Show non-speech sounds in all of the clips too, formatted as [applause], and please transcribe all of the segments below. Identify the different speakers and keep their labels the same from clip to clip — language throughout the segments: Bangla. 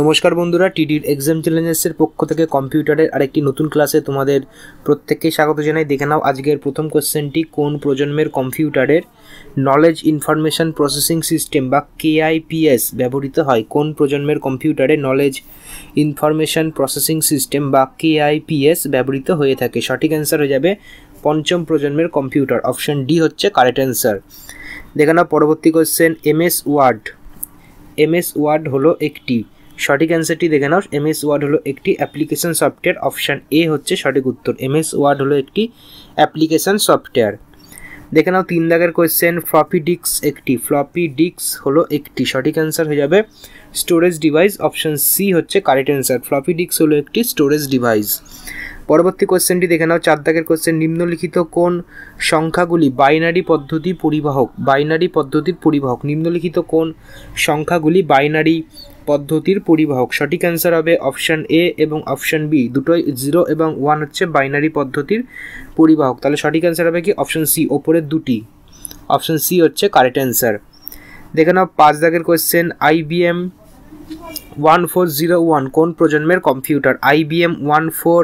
Speaker 1: নমস্কার বন্ধুরা টিডির এক্সাম চ্যালেঞ্জেসের পক্ষ থেকে কম্পিউটারের আরেকটি নতুন ক্লাসে তোমাদের প্রত্যেককে স্বাগত জানাই দেখে নাও আজকের প্রথম কোশ্চেনটি কোন প্রজন্মের কম্পিউটারের নলেজ ইনফরমেশান প্রসেসিং সিস্টেম বা কেআইপিএস ব্যবহৃত হয় কোন প্রজন্মের কম্পিউটারে নলেজ ইনফরমেশান প্রসেসিং সিস্টেম বা কেআইপিএস ব্যবহৃত হয়ে থাকে সঠিক অ্যান্সার হয়ে যাবে পঞ্চম প্রজন্মের কম্পিউটার অপশন ডি হচ্ছে কারেক্ট অ্যান্সার দেখে নাও পরবর্তী question MS Word MS Word হলো একটি সঠিক অ্যান্সারটি দেখে নাও এম এস ওয়ার্ড হলো একটি অ্যাপ্লিকেশন সফটওয়্যার অপশান এ হচ্ছে সঠিক উত্তর এম এস ওয়ার্ড হলো একটি অ্যাপ্লিকেশন সফটওয়্যার দেখে নাও তিন দাগের কোয়েশ্চেন ফ্লপি ডিক্স একটি ফ্লপি ডিক্স হলো একটি সঠিক অ্যান্সার হয়ে যাবে স্টোরেজ ডিভাইস অপশান সি হচ্ছে কারেক্ট অ্যান্সার ফ্লপি ডিক্স হলো একটি স্টোরেজ ডিভাইস পরবর্তী কোয়েশ্চেনটি দেখে নাও চার দাগের কোয়েশ্চেন নিম্নলিখিত কোন সংখ্যাগুলি বাইনারি পদ্ধতি পরিবাহক বাইনারি পদ্ধতির পরিবাহক নিম্নলিখিত কোন সংখ্যাগুলি বাইনারি পদ্ধতির পরিবাহক সঠিক অ্যান্সার হবে অপশান এ এবং অপশান বি দুটোই জিরো এবং ওয়ান হচ্ছে বাইনারি পদ্ধতির পরিবাহক তাহলে সঠিক অ্যান্সার হবে কি অপশান সি ওপরের দুটি অপশান সি হচ্ছে কারেক্ট অ্যান্সার দেখে নাও পাঁচ দাগের question IBM one four zero one কোন প্রজন্মের computer IBM one four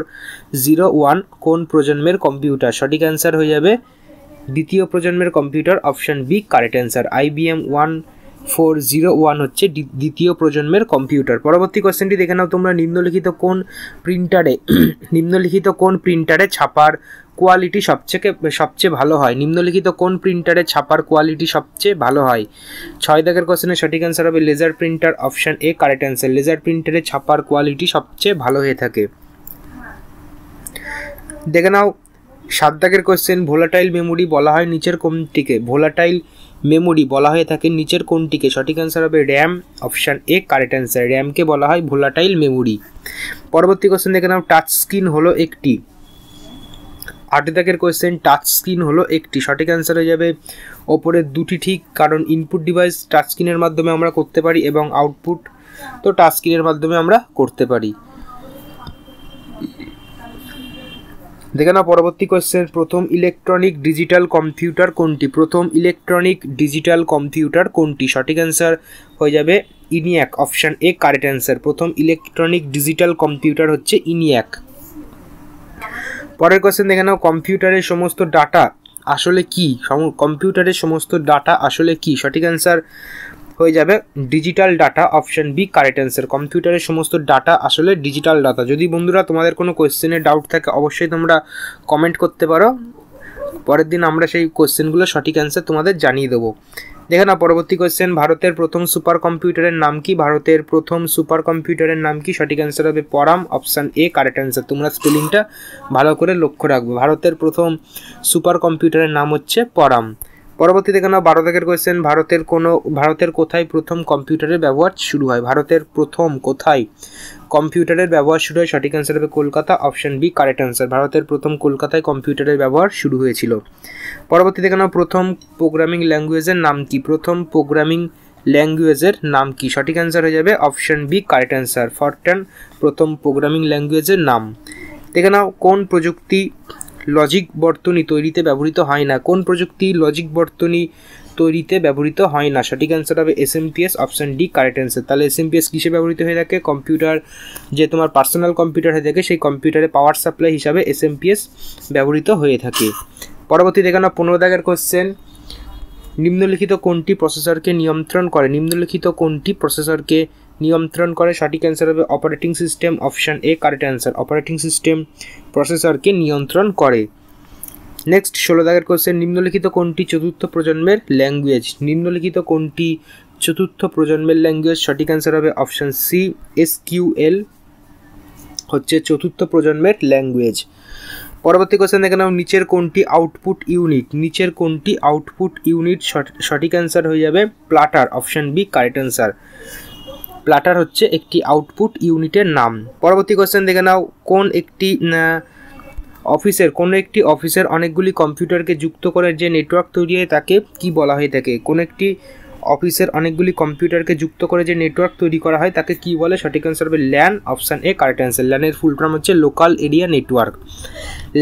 Speaker 1: zero one কোন প্রজন্মের কম্পিউটার সঠিক অ্যান্সার হয়ে যাবে দ্বিতীয় প্রজন্মের computer option B correct answer IBM one four zero one হচ্ছে দ্বিতীয় প্রজন্মের কম্পিউটার পরবর্তী কোশ্চেনটি দেখে নাও তোমরা নিম্নলিখিত কোন প্রিন্টারে [clears throat] নিম্নলিখিত কোন প্রিন্টারে ছাপার কোয়ালিটি সবচেয়ে সবচেয়ে ভালো হয় নিম্নলিখিত কোন প্রিন্টারে ছাপার কোয়ালিটি সবচেয়ে ভালো হয় ছয় দাগের কোয়েশ্চনের সঠিক অ্যান্সার হবে laser printer option A correct answer laser প্রিন্টারে ছাপার কোয়ালিটি সবচেয়ে ভালো হয়ে থাকে দেখে নাও সাত দাগের কোয়েশ্চেন ভোলাটাইল মেমোরি বলা হয় নিচের কোনটিকে ভোলাটাইল মেমোরি বলা হয়ে থাকে নিচের কোনটিকে সঠিক অ্যান্সার হবে RAM option A correct answer র্যামকে বলা হয় ভোলাটাইল মেমোরি পরবর্তী কোয়েশ্চেন দেখে নাও টাচ স্ক্রিন হলো একটি আট দাগের কোয়েশ্চেন টাচ স্ক্রিন হলো একটি সঠিক অ্যান্সার হয়ে যাবে ওপরে দুটি ঠিক কারণ ইনপুট ডিভাইস টাচ স্ক্রিনের মাধ্যমে আমরা করতে পারি এবং আউটপুট তো টাচ স্ক্রিনের মাধ্যমে আমরা করতে পারি দেখে না পরবর্তী কোয়েশ্চেন প্রথম ইলেকট্রনিক ডিজিটাল কম্পিউটার কোনটি প্রথম ইলেকট্রনিক ডিজিটাল কম্পিউটার কোনটি সঠিক অ্যান্সার হয়ে যাবে ENIAC option A correct answer প্রথম ইলেকট্রনিক ডিজিটাল কম্পিউটার হচ্ছে ইনিয়াক পরের কোয়েশ্চেন দেখে নাও কম্পিউটারের সমস্ত ডাটা আসলে কি কম্পিউটারের সমস্ত ডাটা আসলে কি সঠিক অ্যান্সার হয়ে যাবে digital data option B correct answer কম্পিউটারের সমস্ত ডাটা আসলে ডিজিটাল ডাটা যদি বন্ধুরা তোমাদের কোনো কোয়েশ্চেনের ডাউট থাকে অবশ্যই তোমরা কমেন্ট করতে পারো পরের দিন আমরা সেই কোয়েশ্চেনগুলো সঠিক অ্যান্সার তোমাদের জানিয়ে দেবো দেখে না পরবর্তী কোয়েশ্চেন ভারতের প্রথম সুপার কম্পিউটারের নাম কি ভারতের প্রথম সুপার কম্পিউটারের নাম কি সঠিক অ্যান্সার হবে Param option A correct answer তোমরা স্পেলিংটা ভালো করে লক্ষ্য রাখবে ভারতের প্রথম সুপার কম্পিউটারের নাম হচ্ছে পরাম পরবর্তীতে কেন বারো দাগের কোয়েশ্চেন ভারতের কোনো ভারতের কোথায় প্রথম কম্পিউটারের ব্যবহার শুরু হয় ভারতের প্রথম কোথায় কম্পিউটারের ব্যবহার শুরু হয় সঠিক অ্যান্সার হবে Kolkata option B correct answer ভারতের প্রথম কলকাতায় কম্পিউটারের ব্যবহার শুরু হয়েছিল পরবর্তীতে কেন প্রথম প্রোগ্রামিং ল্যাঙ্গুয়েজের নাম কি প্রথম প্রোগ্রামিং ল্যাঙ্গুয়েজের নাম কি সঠিক অ্যান্সার হয়ে যাবে option B correct answer FORTRAN প্রথম প্রোগ্রামিং ল্যাঙ্গুয়েজের নাম দেখে নাও কোন প্রযুক্তি লজিক বর্তনী তৈরিতে ব্যবহৃত হয় না কোন প্রযুক্তি লজিক বর্তনী তৈরিতে ব্যবহৃত হয় না সঠিক অ্যান্সার হবে S M P S option D correct answer তাহলে এস এম পি এস কিসে ব্যবহৃত হয়ে থাকে কম্পিউটার যে তোমার পার্সোনাল কম্পিউটার হয়ে থাকে সেই কম্পিউটারে পাওয়ার সাপ্লাই হিসাবে এস এম এস ব্যবহৃত হয়ে থাকে পরবর্তী দেখানো পনেরো দাগের কোশ্চেন নিম্নলিখিত কোনটি প্রসেসরকে নিয়ন্ত্রণ করে নিম্নলিখিত কোনটি প্রসেসরকে নিয়ন্ত্রণ করে সঠিক অ্যান্সার হবে operating system option A correct answer operating system প্রসেসরকে নিয়ন্ত্রণ করে নেক্সট ষোলো দাগের কোশ্চেন নিম্নলিখিত কোনটি চতুর্থ প্রজন্মের ল্যাঙ্গুয়েজ নিম্নলিখিত কোনটি চতুর্থ প্রজন্মের ল্যাঙ্গুয়েজ সঠিক অ্যান্সার হবে option C S Q L হচ্ছে চতুর্থ প্রজন্মের ল্যাঙ্গুয়েজ পরবর্তী কোশ্চেন দেখে নাও নিচের কোনটি আউটপুট ইউনিট নিচের কোনটি আউটপুট ইউনিট সঠিক অ্যান্সার হয়ে যাবে plotter option B correct answer plotter হচ্ছে একটি আউটপুট ইউনিটের নাম পরবর্তী কোশ্চেন দেখে নাও কোন একটি অফিসের কোনো একটি অফিসের অনেকগুলি কম্পিউটারকে যুক্ত করে যে নেটওয়ার্ক তৈরি হয় তাকে কি বলা হয়ে থাকে কোন একটি অফিসের অনেকগুলি কম্পিউটারকে যুক্ত করে যে নেটওয়ার্ক তৈরি করা হয় তাকে কি বলে সঠিক অ্যান্সার হবে LAN option A correct answer ল্যানের ফুল ফর্ম হচ্ছে লোকাল এরিয়া নেটওয়ার্ক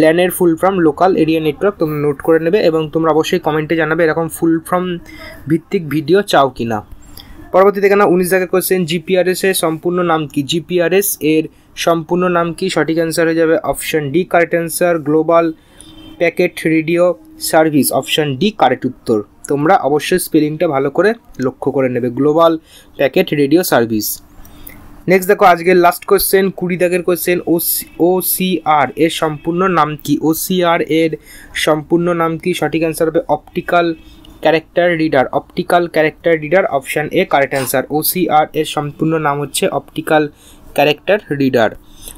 Speaker 1: ল্যানের full form local area network তোমরা নোট করে নেবে এবং তোমরা অবশ্যই কমেন্টে জানাবে এরকম ফুল ফর্ম ভিত্তিক ভিডিও চাও কিনা পরবর্তীতে কেন উনিশ জায়গা কোশ্চেন জিপিআরএস এর সম্পূর্ণ নাম কি জিপিআরএস এর সম্পূর্ণ নাম কি সঠিক অ্যান্সার হয়ে যাবে option D correct answer global packet radio service option D correct উত্তর তোমরা অবশ্যই স্পেলিংটা ভালো করে লক্ষ্য করে নেবে global packet radio service next দেখো আজকের লাস্ট কোশ্চেন কুড়ি দাগের কোশ্চেন ও সি আর এর সম্পূর্ণ নাম কি ও সি আর এর সম্পূর্ণ নাম কি সঠিক অ্যান্সার হবে optical character reader optical character reader option A correct answer OCR এর সম্পূর্ণ নাম হচ্ছে অপটিক্যাল ক্যারেক্টার রিডার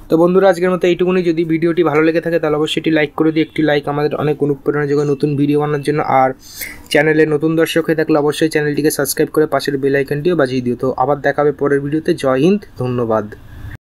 Speaker 1: তো বন্ধুরা আজকের মতো এইটুকুনি যদি ভিডিওটি ভালো লেগে থাকে তাহলে অবশ্যই এটি লাইক করে দিই একটি লাইক আমাদের অনেক অনুপ্রেরণা যোগায় নতুন ভিডিও বানানোর জন্য আর চ্যানেলে নতুন দর্শক হয়ে থাকলে অবশ্যই চ্যানেলটিকে সাবস্ক্রাইব করে পাশের বেল আইকনটিও বাজিয়ে দিও তো আবার দেখাবে পরের ভিডিওতে জয় হিন্দ ধন্যবাদ